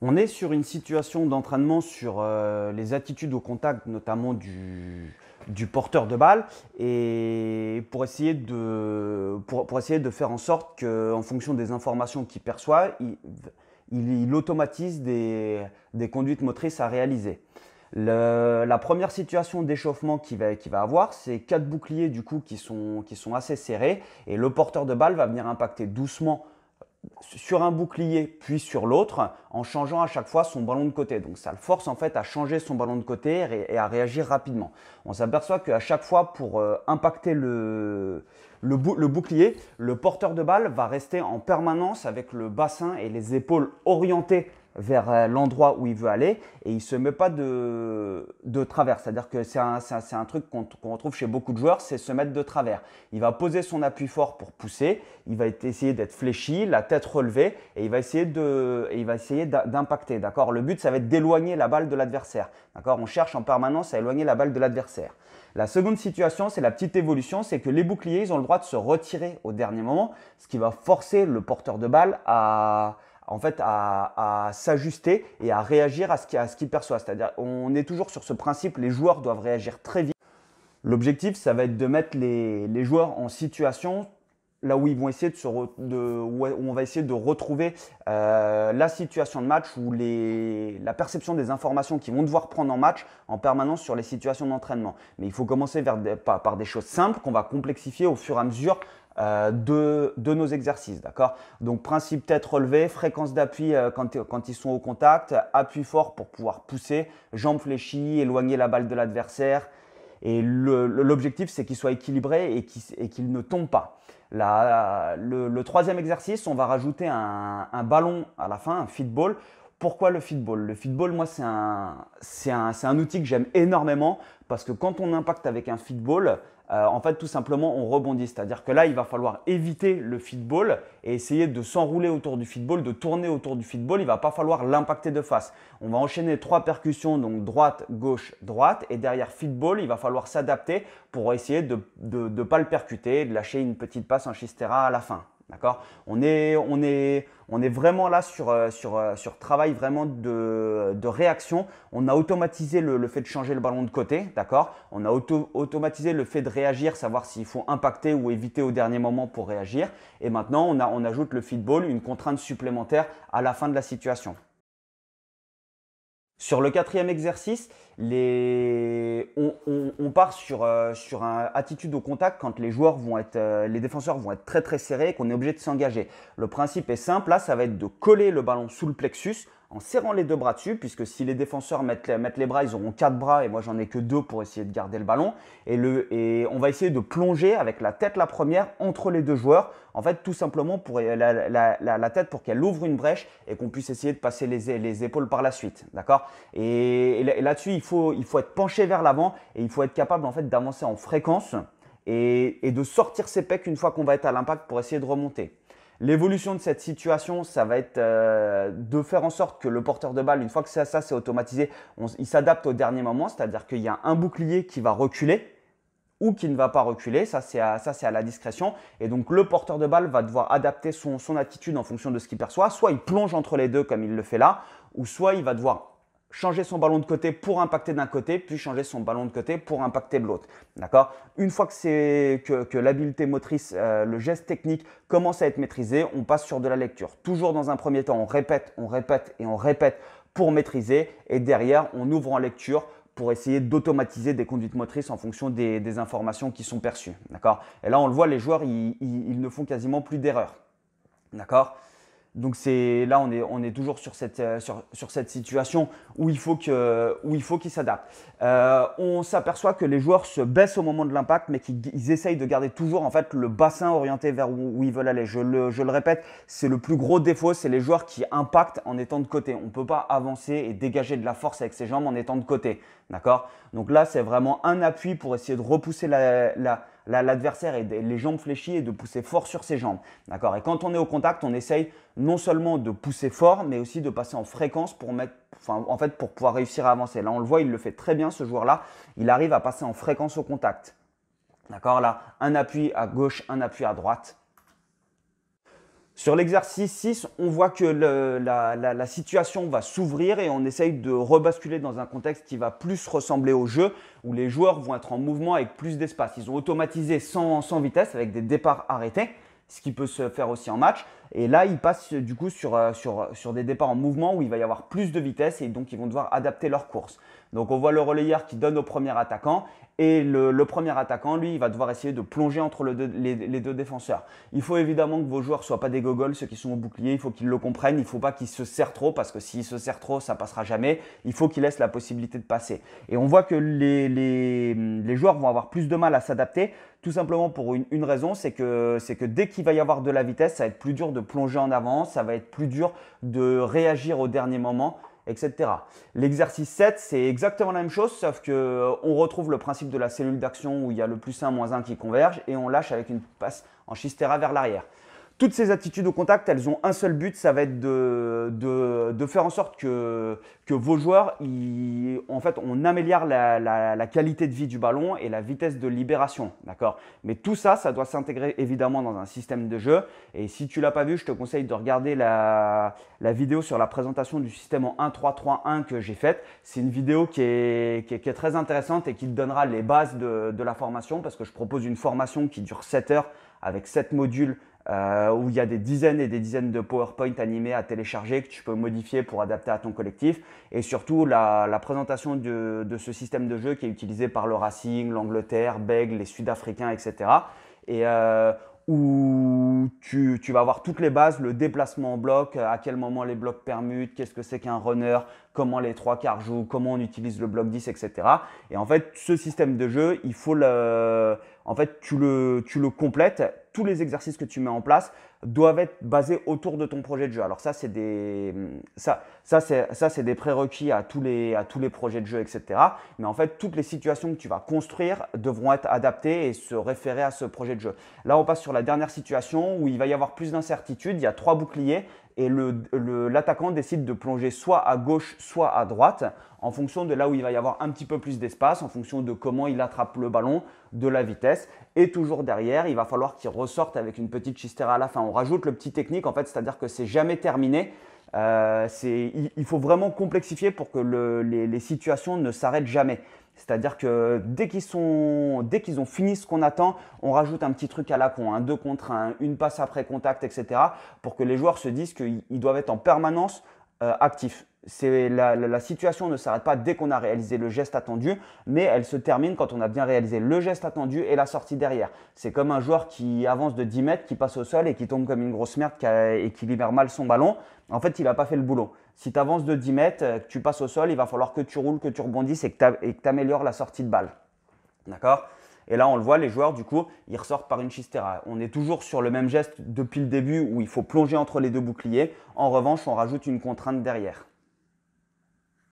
On est sur une situation d'entraînement sur euh, les attitudes au contact, notamment du, porteur de balle et pour essayer de, pour, essayer de faire en sorte qu'en fonction des informations qu'il perçoit, il, automatise des, conduites motrices à réaliser. la première situation d'échauffement qu'il va, va, avoir, c'est quatre boucliers du coup qui sont, qui sont assez serrés et le porteur de balle va venir impacter doucement sur un bouclier puis sur l'autre en changeant à chaque fois son ballon de côté. Donc ça le force en fait à changer son ballon de côté et, à réagir rapidement. On s'aperçoit qu'à chaque fois pour euh, impacter le, le, bouclier, le porteur de balle va rester en permanence avec le bassin et les épaules orientées vers euh, l'endroit où il veut aller et il se met pas de, de travers. C'est-à-dire que c'est un, truc qu'on retrouve chez beaucoup de joueurs, c'est se mettre de travers. Il va poser son appui fort pour pousser, il va essayer d'être fléchi, la tête relevée et il va essayer il va essayer d'impacter. D'accord Le but, ça va être d'éloigner la balle de l'adversaire. D'accord On cherche en permanence à éloigner la balle de l'adversaire. La seconde situation, c'est la petite évolution, c'est que les boucliers, ils ont le droit de se retirer au dernier moment, ce qui va forcer le porteur de balle à, en fait, à, s'ajuster et à réagir à ce qu'il perçoit. C'est-à-dire, on est toujours sur ce principe, les joueurs doivent réagir très vite. L'objectif, ça va être de mettre les, joueurs en situation là où ils vont essayer de se où on va essayer de retrouver euh, la situation de match ou la perception des informations qu'ils vont devoir prendre en match en permanence sur les situations d'entraînement. Mais il faut commencer par, des choses simples qu'on va complexifier au fur et à mesure euh, de, nos exercices. D'accord Donc, principe tête relevée, fréquence d'appui euh, quand, quand, ils sont au contact, appui fort pour pouvoir pousser, jambes fléchies, éloigner la balle de l'adversaire. Et l'objectif, c'est qu'il soit équilibré et qu'il ne tombe pas. le, troisième exercice, on va rajouter un, un ballon à la fin, un feedball, pourquoi le football Le football, moi, c'est un, outil que j'aime énormément parce que quand on impacte avec un football, euh, en fait, tout simplement, on rebondit. C'est-à-dire que là, il va falloir éviter le football et essayer de s'enrouler autour du football, de tourner autour du football. Il ne va pas falloir l'impacter de face. On va enchaîner trois percussions, donc droite, gauche, droite. Et derrière football, il va falloir s'adapter pour essayer de ne pas le percuter, de lâcher une petite passe, en chistera à la fin. D'accord on est, on, est, on est vraiment là sur, euh, sur, euh, sur travail vraiment de, de réaction. On a automatisé le, fait de changer le ballon de côté, d'accord On a automatisé le fait de réagir, savoir s'il faut impacter ou éviter au dernier moment pour réagir. Et maintenant, on, a, on ajoute le feedball, une contrainte supplémentaire à la fin de la situation. Sur le quatrième exercice, on, part sur, euh, une attitude au contact quand les joueurs vont être, euh, les défenseurs vont être très très serrés et qu'on est obligé de s'engager. Le principe est simple, là ça va être de coller le ballon sous le plexus en serrant les deux bras dessus, puisque si les défenseurs mettent, les bras, ils auront quatre bras et moi j'en ai que deux pour essayer de garder le ballon. Et, on va essayer de plonger avec la tête la première entre les deux joueurs, en fait tout simplement pour la, tête pour qu'elle ouvre une brèche et qu'on puisse essayer de passer les, épaules par la suite, d'accord Et, là-dessus il faut, être penché vers l'avant et il faut être capable en fait d'avancer en fréquence et, et de sortir ses pecs une fois qu'on va être à l'impact pour essayer de remonter. L'évolution de cette situation, ça va être euh, de faire en sorte que le porteur de balle, une fois que ça, ça c'est automatisé, il s'adapte au dernier moment, c'est-à-dire qu'il y a un bouclier qui va reculer ou qui ne va pas reculer, ça c'est à, ça, à la discrétion. Et donc le porteur de balle va devoir adapter son, son attitude en fonction de ce qu'il perçoit. Soit il plonge entre les deux comme il le fait là, ou soit il va devoir changer son ballon de côté pour impacter d'un côté, puis changer son ballon de côté pour impacter de l'autre. D'accord Une fois que, que l'habileté motrice, euh, le geste technique commence à être maîtrisé, on passe sur de la lecture. Toujours dans un premier temps, on répète, on répète et on répète pour maîtriser, et derrière, on ouvre en lecture pour essayer d'automatiser des conduites motrices en fonction des, informations qui sont perçues. D'accord Et là, on le voit, les joueurs, ils ne font quasiment plus d'erreurs. D'accord donc c'est là on est, on est toujours sur cette, euh, sur, cette situation où il faut que où il faut qu'ils s'adaptent. Euh, on s'aperçoit que les joueurs se baissent au moment de l'impact, mais qu'ils essayent de garder toujours en fait le bassin orienté vers où, ils veulent aller. Je le, répète, c'est le plus gros défaut, c'est les joueurs qui impactent en étant de côté. On ne peut pas avancer et dégager de la force avec ses jambes en étant de côté. D'accord Donc là c'est vraiment un appui pour essayer de repousser la l'adversaire et les jambes fléchies et de pousser fort sur ses jambes. D'accord Et quand on est au contact, on essaye non seulement de pousser fort, mais aussi de passer en fréquence pour mettre, en fait, pour pouvoir réussir à avancer. Là, on le voit, il le fait très bien ce joueur-là. Il arrive à passer en fréquence au contact. D'accord Là, un appui à gauche, un appui à droite. Sur l'exercice 6, on voit que la, situation va s'ouvrir et on essaye de rebasculer dans un contexte qui va plus ressembler au jeu, où les joueurs vont être en mouvement avec plus d'espace. Ils ont automatisé sans, vitesse, avec des départs arrêtés, ce qui peut se faire aussi en match. Et là, ils passent du coup euh, sur des départs en mouvement où il va y avoir plus de vitesse et donc ils vont devoir adapter leur course. Donc on voit le relayeur qui donne au premier attaquant et le, premier attaquant, lui, il va devoir essayer de plonger entre les, deux défenseurs. Il faut évidemment que vos joueurs soient pas des gogoles, ceux qui sont au bouclier, il faut qu'ils le comprennent, il faut pas qu'ils se serrent trop parce que s'ils se serrent trop, ça passera jamais. Il faut qu'ils laissent la possibilité de passer. Et on voit que les, joueurs vont avoir plus de mal à s'adapter tout simplement pour une, raison, c'est que, que, dès qu'il va y avoir de la vitesse, ça va être plus dur de plonger en avant, ça va être plus dur de réagir au dernier moment etc. L'exercice 7, c'est exactement la même chose, sauf que euh, on retrouve le principe de la cellule d'action où il y a le plus 1, moins 1 qui converge et on lâche avec une passe en schistera vers l'arrière. Toutes ces attitudes au contact, elles ont un seul but, ça va être de, faire en sorte que, que vos joueurs, en fait, on améliore la, qualité de vie du ballon et la vitesse de libération, d'accord Mais tout ça, ça doit s'intégrer évidemment dans un système de jeu. Et si tu l'as pas vu, je te conseille de regarder la, vidéo sur la présentation du système en 1-3-3-1 que j'ai faite. C'est une vidéo qui est, très intéressante et qui te donnera les bases de, de la formation parce que je propose une formation qui dure 7 heures avec 7 modules euh, où il y a des dizaines et des dizaines de PowerPoint animés à télécharger que tu peux modifier pour adapter à ton collectif. Et surtout, la, présentation de, ce système de jeu qui est utilisé par le Racing, l'Angleterre, Beg, les Sud-Africains, etc. Et euh, où tu, vas avoir toutes les bases, le déplacement en bloc, à quel moment les blocs permutent, qu'est-ce que c'est qu'un runner, comment les trois quarts jouent, comment on utilise le bloc 10, etc. Et en fait, ce système de jeu, il faut le, en fait, tu le, tu le complètes tous les exercices que tu mets en place doivent être basés autour de ton projet de jeu. Alors ça, c'est des, ça, ça, c'est, des prérequis à tous, les, à tous les projets de jeu, etc. Mais en fait, toutes les situations que tu vas construire devront être adaptées et se référer à ce projet de jeu. Là, on passe sur la dernière situation où il va y avoir plus d'incertitudes. Il y a trois boucliers et l'attaquant décide de plonger soit à gauche, soit à droite, en fonction de là où il va y avoir un petit peu plus d'espace, en fonction de comment il attrape le ballon, de la vitesse. Et toujours derrière, il va falloir qu'il ressorte avec une petite chistera à la fin. On rajoute le petit technique, en fait, c'est-à-dire que c'est jamais terminé. Euh, il, faut vraiment complexifier pour que les, situations ne s'arrêtent jamais. C'est-à-dire que dès qu'ils ont fini ce qu'on attend, on rajoute un petit truc à la con, un 2 contre 1, une passe après contact, etc. pour que les joueurs se disent qu'ils doivent être en permanence euh, actifs. La, la, situation ne s'arrête pas dès qu'on a réalisé le geste attendu, mais elle se termine quand on a bien réalisé le geste attendu et la sortie derrière. C'est comme un joueur qui avance de 10 mètres, qui passe au sol et qui tombe comme une grosse merde qui et qui libère mal son ballon. En fait, il n'a pas fait le boulot. Si tu avances de 10 mètres, euh, que tu passes au sol, il va falloir que tu roules, que tu rebondisses et que tu améliores la sortie de balle. D'accord et là, on le voit, les joueurs, du coup, ils ressortent par une chistera. On est toujours sur le même geste depuis le début où il faut plonger entre les deux boucliers. En revanche, on rajoute une contrainte derrière.